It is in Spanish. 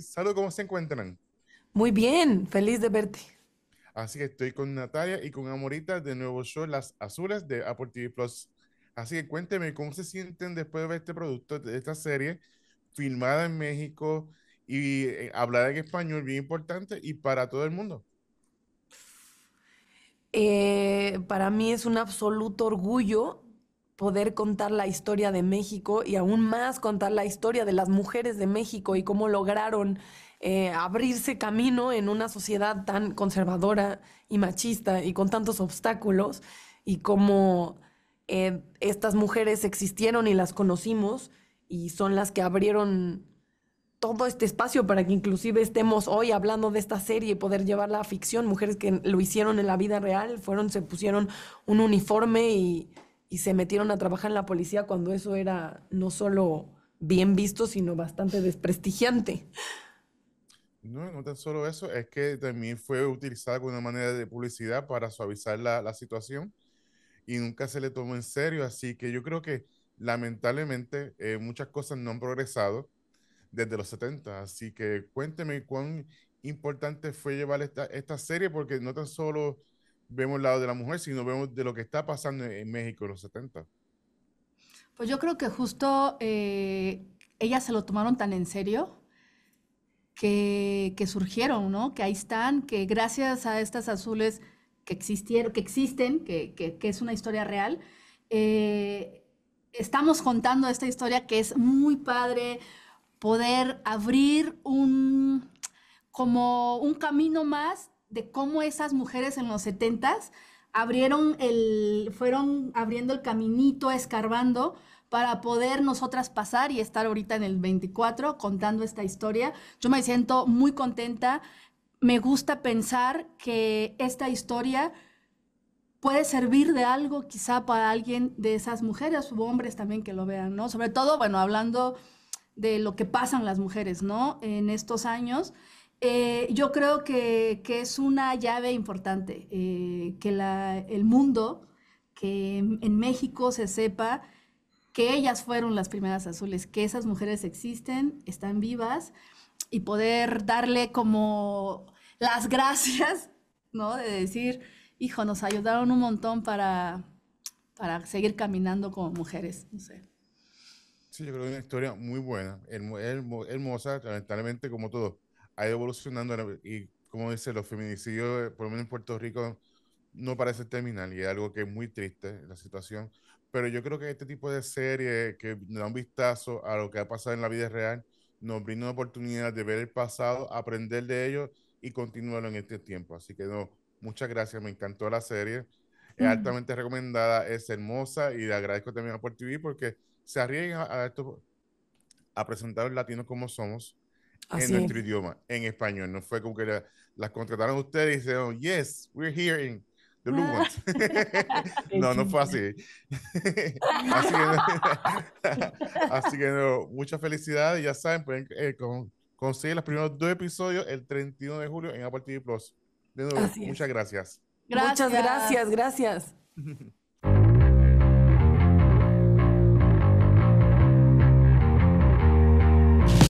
Salud, ¿cómo se encuentran? Muy bien, feliz de verte. Así que estoy con Natalia y con Amorita de nuevo show Las Azules de Apple Plus. Así que cuénteme cómo se sienten después de ver este producto, de esta serie filmada en México y eh, hablar en español, bien importante y para todo el mundo. Eh, para mí es un absoluto orgullo poder contar la historia de México y aún más contar la historia de las mujeres de México y cómo lograron eh, abrirse camino en una sociedad tan conservadora y machista y con tantos obstáculos y cómo eh, estas mujeres existieron y las conocimos y son las que abrieron todo este espacio para que inclusive estemos hoy hablando de esta serie y poder llevarla a ficción. Mujeres que lo hicieron en la vida real, fueron, se pusieron un uniforme y y se metieron a trabajar en la policía cuando eso era no solo bien visto, sino bastante desprestigiante. No, no tan solo eso, es que también fue utilizada como una manera de publicidad para suavizar la, situación y nunca se le tomó en serio. Así que yo creo que lamentablemente eh, muchas cosas no han progresado desde los 70. Así que cuénteme cuán importante fue llevar esta, esta serie, porque no tan solo vemos el lado de la mujer, sino vemos de lo que está pasando en México en los 70. Pues yo creo que justo eh, ellas se lo tomaron tan en serio que, surgieron, ¿no? Que ahí están, que gracias a estas azules que existieron, que existen, que, que, es una historia real, eh, estamos contando esta historia que es muy padre poder abrir un como un camino más cómo esas mujeres en los 70 abrieron el, fueron abriendo el caminito, escarbando para poder nosotras pasar y estar ahorita en el 24 contando esta historia. Yo me siento muy contenta, me gusta pensar que esta historia puede servir de algo quizá para alguien de esas mujeres u hombres también que lo vean, ¿no? Sobre todo, bueno, hablando de lo que pasan las mujeres, ¿no? En estos años eh, yo creo que, es una llave importante, eh, que el mundo, que en México se sepa que ellas fueron las primeras azules, que esas mujeres existen, están vivas, y poder darle como las gracias, ¿no? De decir, hijo, nos ayudaron un montón para, para seguir caminando como mujeres, no sé. Sí, yo creo que es una historia muy buena, hermosa, lamentablemente como todo ha ido evolucionando y como dice, los feminicidios, eh, por lo menos en Puerto Rico, no parece terminar y es algo que es muy triste la situación. Pero yo creo que este tipo de serie que da un vistazo a lo que ha pasado en la vida real nos brinda una oportunidad de ver el pasado, aprender de ello y continuarlo en este tiempo. Así que no, muchas gracias, me encantó la serie. Es altamente recomendada, es hermosa y le agradezco también a Puerto TV porque se arriesgan a, esto, a presentar a los latinos como somos en nuestro idioma, en español. No fue como que las contrataron ustedes y dijeron, yes, we're here in the blue ah. no, no fue así. así, que muchas felicidades. Ya saben, pueden eh, conseguir los primeros dos episodios el 31 de julio en Apple TV Plus. De nuevo, muchas gracias. gracias. Muchas gracias, gracias.